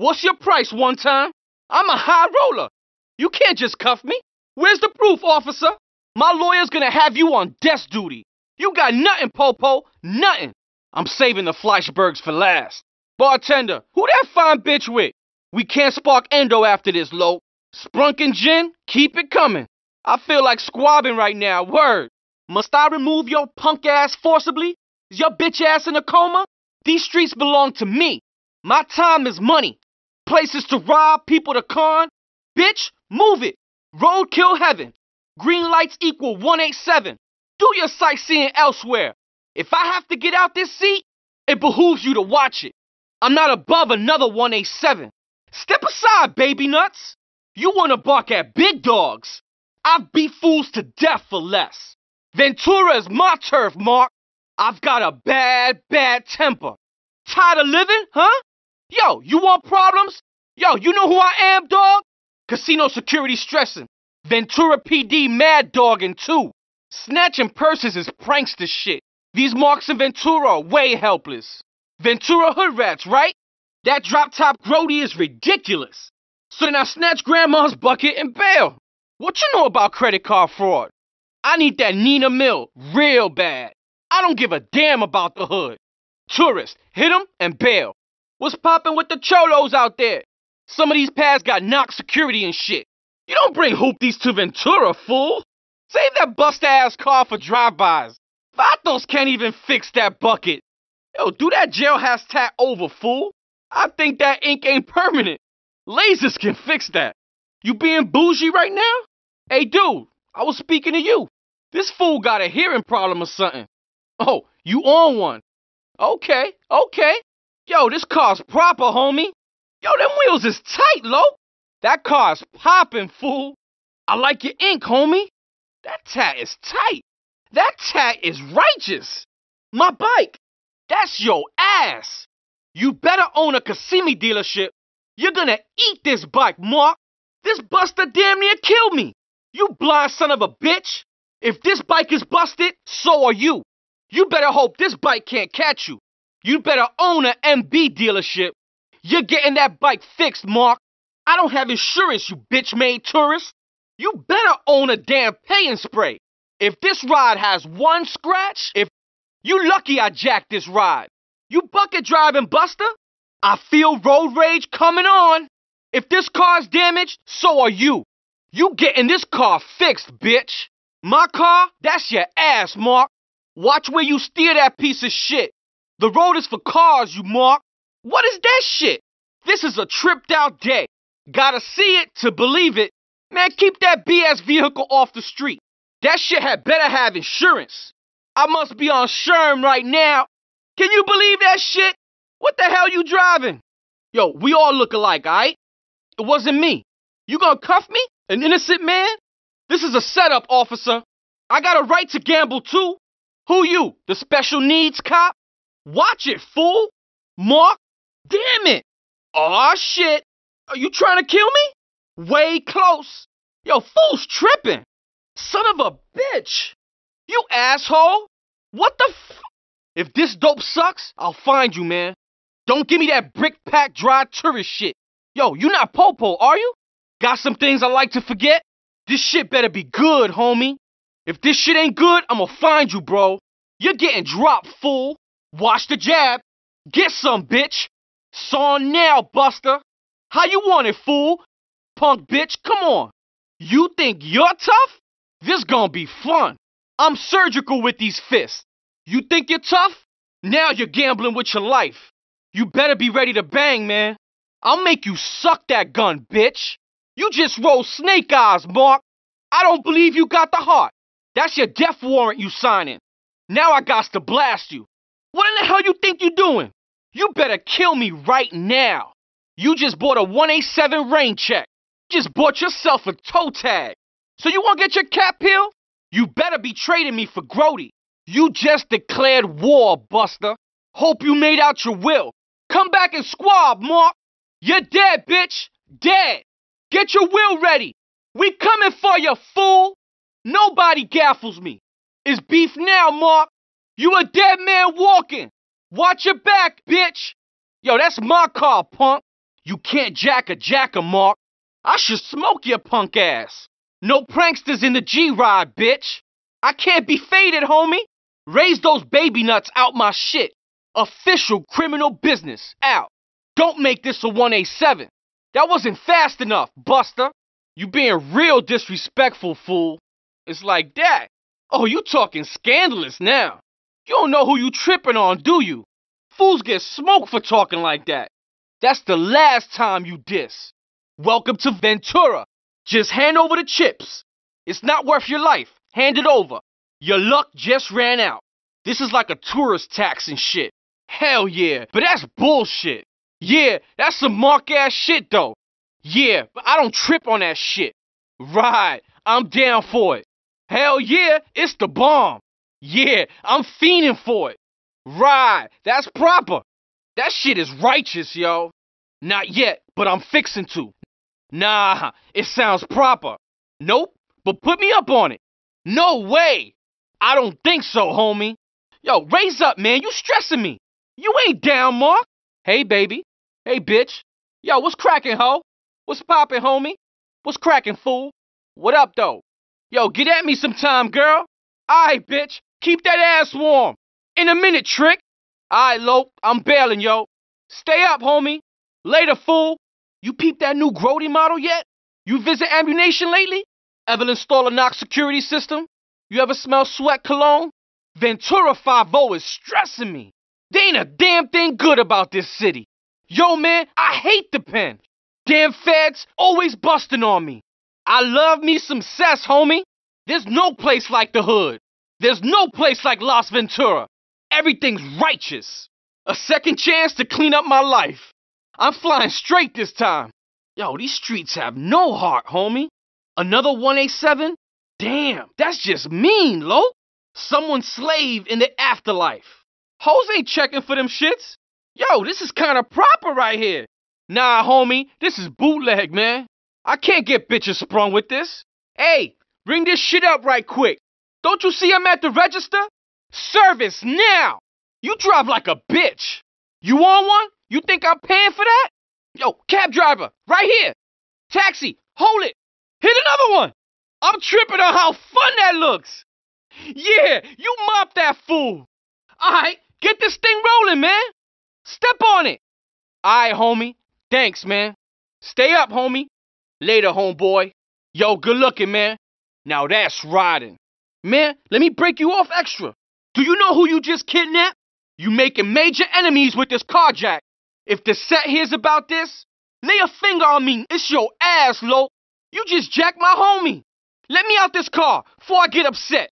What's your price one time? I'm a high roller. You can't just cuff me. Where's the proof, officer? My lawyer's gonna have you on desk duty. You got nothing, Popo. Nothing. I'm saving the Fleischbergs for last. Bartender, who that fine bitch with? We can't spark endo after this, Lo. Sprunkin gin, keep it coming. I feel like squabbing right now, word. Must I remove your punk ass forcibly? Is your bitch ass in a coma? These streets belong to me. My time is money places to rob, people to con. Bitch, move it. Roadkill heaven. Green lights equal 187. Do your sightseeing elsewhere. If I have to get out this seat, it behooves you to watch it. I'm not above another 187. Step aside, baby nuts. You wanna bark at big dogs. I've beat fools to death for less. Ventura is my turf, Mark. I've got a bad, bad temper. Tired of living, huh? Yo, you want problems? Yo, you know who I am, dog? Casino security stressing. Ventura PD mad dogging too. Snatching purses is prankster shit. These marks in Ventura are way helpless. Ventura hood rats, right? That drop top grody is ridiculous. So then I snatch grandma's bucket and bail. What you know about credit card fraud? I need that Nina Mill real bad. I don't give a damn about the hood. Tourist, hit him and bail. What's poppin' with the cholos out there? Some of these pads got knock security and shit. You don't bring hoop these to Ventura, fool. Save that bust ass car for drive-bys. Vatos can't even fix that bucket. Yo, do that jailhouse tat over, fool. I think that ink ain't permanent. Lasers can fix that. You being bougie right now? Hey, dude, I was speaking to you. This fool got a hearing problem or something. Oh, you on one? Okay, okay. Yo, this car's proper, homie. Yo, them wheels is tight, lo. That car's poppin', fool. I like your ink, homie. That tat is tight. That tat is righteous. My bike, that's your ass. You better own a Kasimi dealership. You're gonna eat this bike, Mark. This buster damn near killed me. You blind son of a bitch. If this bike is busted, so are you. You better hope this bike can't catch you. You better own a MB dealership. You're getting that bike fixed, Mark. I don't have insurance, you bitch made tourist. You better own a damn paying spray. If this ride has one scratch, if you lucky I jacked this ride. You bucket driving buster? I feel road rage coming on. If this car's damaged, so are you. You getting this car fixed, bitch. My car? That's your ass, Mark. Watch where you steer that piece of shit. The road is for cars, you mark. What is that shit? This is a tripped out day. Gotta see it to believe it. Man, keep that BS vehicle off the street. That shit had better have insurance. I must be on Sherm right now. Can you believe that shit? What the hell you driving? Yo, we all look alike, alright? It wasn't me. You gonna cuff me? An innocent man? This is a setup, officer. I got a right to gamble too. Who you? The special needs cop? Watch it, fool! Mark! Damn it! Aw, shit! Are you trying to kill me? Way close! Yo, fool's tripping! Son of a bitch! You asshole! What the f- If this dope sucks, I'll find you, man. Don't give me that brick pack dry tourist shit. Yo, you not Popo, are you? Got some things I like to forget? This shit better be good, homie. If this shit ain't good, I'ma find you, bro. You're getting dropped, fool. Watch the jab. Get some, bitch. Saw now, buster. How you want it, fool? Punk bitch, come on. You think you're tough? This gonna be fun. I'm surgical with these fists. You think you're tough? Now you're gambling with your life. You better be ready to bang, man. I'll make you suck that gun, bitch. You just roll snake eyes, Mark. I don't believe you got the heart. That's your death warrant you signing. Now I got to blast you. What in the hell you think you're doing? You better kill me right now. You just bought a 187 rain check. just bought yourself a toe tag. So you won't get your cap peel? You better be trading me for Grody. You just declared war, Buster. Hope you made out your will. Come back and squab, Mark. You're dead, bitch. Dead. Get your will ready. We coming for you, fool. Nobody gaffles me. It's beef now, Mark. You a dead man walking. Watch your back, bitch. Yo, that's my car, punk. You can't jack a jacker, Mark. I should smoke your punk ass. No pranksters in the G-Ride, bitch. I can't be faded, homie. Raise those baby nuts out my shit. Official criminal business out. Don't make this a 187. That wasn't fast enough, Buster. You being real disrespectful, fool. It's like that. Oh, you talking scandalous now. You don't know who you tripping on, do you? Fools get smoked for talking like that. That's the last time you diss. Welcome to Ventura. Just hand over the chips. It's not worth your life. Hand it over. Your luck just ran out. This is like a tourist tax and shit. Hell yeah, but that's bullshit. Yeah, that's some mark ass shit though. Yeah, but I don't trip on that shit. Right, I'm down for it. Hell yeah, it's the bomb. Yeah, I'm fiending for it. Right, that's proper. That shit is righteous, yo. Not yet, but I'm fixing to. Nah, it sounds proper. Nope, but put me up on it. No way. I don't think so, homie. Yo, raise up, man. You stressing me. You ain't down, Mark. Hey, baby. Hey, bitch. Yo, what's cracking, ho? What's poppin', homie? What's crackin', fool? What up, though? Yo, get at me sometime, girl. Aye, bitch. Keep that ass warm. In a minute, trick. All right, Lope, I'm bailing, yo. Stay up, homie. Later, fool. You peep that new Grody model yet? You visit ammunition lately? Ever install a knock security system? You ever smell sweat cologne? Ventura 5 is stressing me. There ain't a damn thing good about this city. Yo, man, I hate the pen. Damn feds always busting on me. I love me some cess, homie. There's no place like the hood. There's no place like Las Ventura. Everything's righteous. A second chance to clean up my life. I'm flying straight this time. Yo, these streets have no heart, homie. Another 187? Damn, that's just mean, lo. Someone's slave in the afterlife. Hoes ain't checking for them shits. Yo, this is kinda proper right here. Nah, homie, this is bootleg, man. I can't get bitches sprung with this. Hey, bring this shit up right quick. Don't you see I'm at the register? Service now! You drive like a bitch. You want one? You think I'm paying for that? Yo, cab driver, right here. Taxi, hold it. Hit another one. I'm tripping on how fun that looks. Yeah, you mop that fool. Alright, get this thing rolling, man. Step on it. Alright, homie. Thanks, man. Stay up, homie. Later, homeboy. Yo, good looking, man. Now that's riding. Man, let me break you off extra. Do you know who you just kidnapped? You making major enemies with this carjack. If the set hears about this, lay a finger on me. It's your ass, Lo. You just jacked my homie. Let me out this car before I get upset.